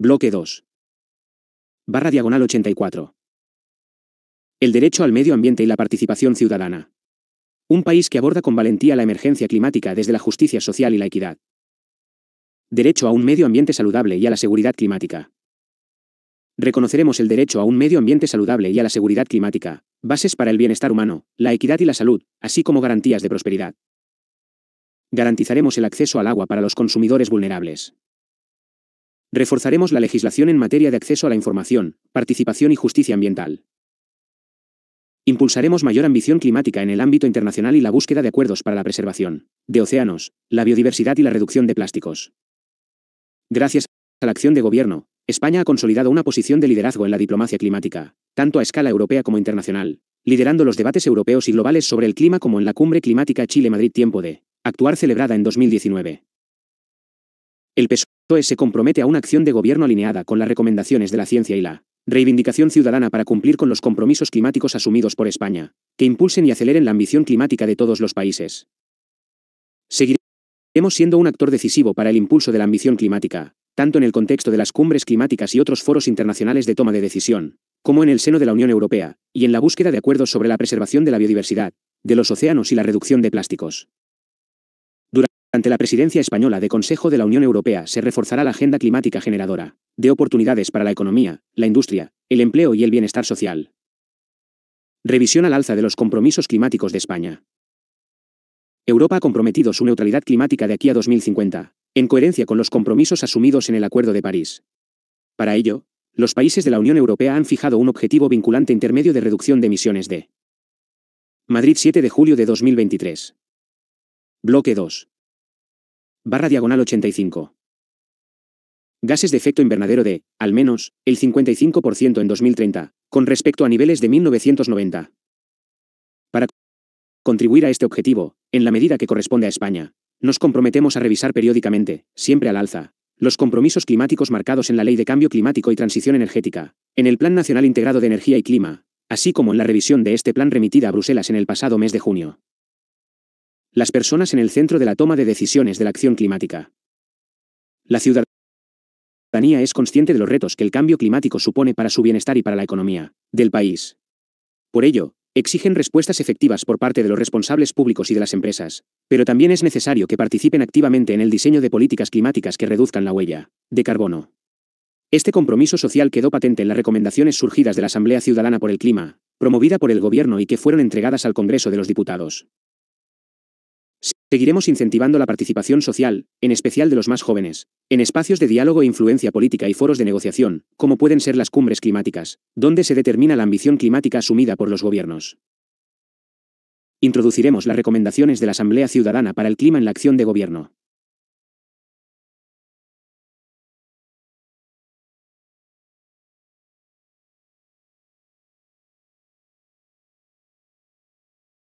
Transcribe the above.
Bloque 2. Barra diagonal 84. El derecho al medio ambiente y la participación ciudadana. Un país que aborda con valentía la emergencia climática desde la justicia social y la equidad. Derecho a un medio ambiente saludable y a la seguridad climática. Reconoceremos el derecho a un medio ambiente saludable y a la seguridad climática, bases para el bienestar humano, la equidad y la salud, así como garantías de prosperidad. Garantizaremos el acceso al agua para los consumidores vulnerables. Reforzaremos la legislación en materia de acceso a la información, participación y justicia ambiental. Impulsaremos mayor ambición climática en el ámbito internacional y la búsqueda de acuerdos para la preservación de océanos, la biodiversidad y la reducción de plásticos. Gracias a la acción de gobierno, España ha consolidado una posición de liderazgo en la diplomacia climática, tanto a escala europea como internacional, liderando los debates europeos y globales sobre el clima como en la cumbre climática Chile-Madrid Tiempo de Actuar celebrada en 2019. El se compromete a una acción de gobierno alineada con las recomendaciones de la ciencia y la reivindicación ciudadana para cumplir con los compromisos climáticos asumidos por España, que impulsen y aceleren la ambición climática de todos los países. Seguiremos siendo un actor decisivo para el impulso de la ambición climática, tanto en el contexto de las cumbres climáticas y otros foros internacionales de toma de decisión, como en el seno de la Unión Europea, y en la búsqueda de acuerdos sobre la preservación de la biodiversidad, de los océanos y la reducción de plásticos. Ante la presidencia española de Consejo de la Unión Europea se reforzará la agenda climática generadora de oportunidades para la economía, la industria, el empleo y el bienestar social. Revisión al alza de los compromisos climáticos de España. Europa ha comprometido su neutralidad climática de aquí a 2050, en coherencia con los compromisos asumidos en el Acuerdo de París. Para ello, los países de la Unión Europea han fijado un objetivo vinculante intermedio de reducción de emisiones de Madrid 7 de julio de 2023. Bloque 2 barra diagonal 85. Gases de efecto invernadero de, al menos, el 55% en 2030, con respecto a niveles de 1990. Para contribuir a este objetivo, en la medida que corresponde a España, nos comprometemos a revisar periódicamente, siempre al alza, los compromisos climáticos marcados en la Ley de Cambio Climático y Transición Energética, en el Plan Nacional Integrado de Energía y Clima, así como en la revisión de este plan remitida a Bruselas en el pasado mes de junio. Las personas en el centro de la toma de decisiones de la acción climática. La ciudadanía es consciente de los retos que el cambio climático supone para su bienestar y para la economía del país. Por ello, exigen respuestas efectivas por parte de los responsables públicos y de las empresas, pero también es necesario que participen activamente en el diseño de políticas climáticas que reduzcan la huella de carbono. Este compromiso social quedó patente en las recomendaciones surgidas de la Asamblea Ciudadana por el Clima, promovida por el Gobierno y que fueron entregadas al Congreso de los Diputados. Seguiremos incentivando la participación social, en especial de los más jóvenes, en espacios de diálogo e influencia política y foros de negociación, como pueden ser las cumbres climáticas, donde se determina la ambición climática asumida por los gobiernos. Introduciremos las recomendaciones de la Asamblea Ciudadana para el Clima en la acción de gobierno.